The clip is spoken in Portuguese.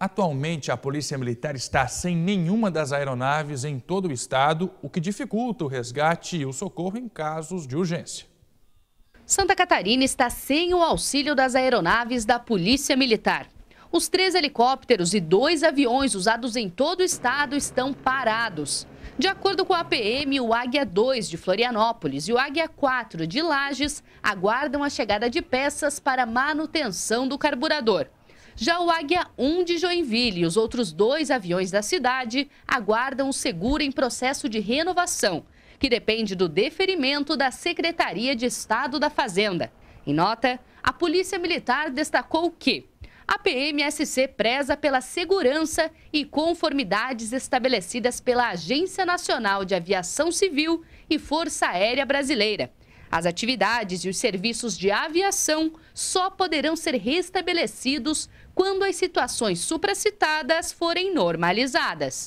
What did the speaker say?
Atualmente, a Polícia Militar está sem nenhuma das aeronaves em todo o estado, o que dificulta o resgate e o socorro em casos de urgência. Santa Catarina está sem o auxílio das aeronaves da Polícia Militar. Os três helicópteros e dois aviões usados em todo o estado estão parados. De acordo com a PM, o Águia 2 de Florianópolis e o Águia 4 de Lages aguardam a chegada de peças para manutenção do carburador. Já o Águia 1 de Joinville e os outros dois aviões da cidade aguardam o seguro em processo de renovação, que depende do deferimento da Secretaria de Estado da Fazenda. Em nota, a Polícia Militar destacou que a PMSC preza pela segurança e conformidades estabelecidas pela Agência Nacional de Aviação Civil e Força Aérea Brasileira as atividades e os serviços de aviação só poderão ser restabelecidos quando as situações supracitadas forem normalizadas.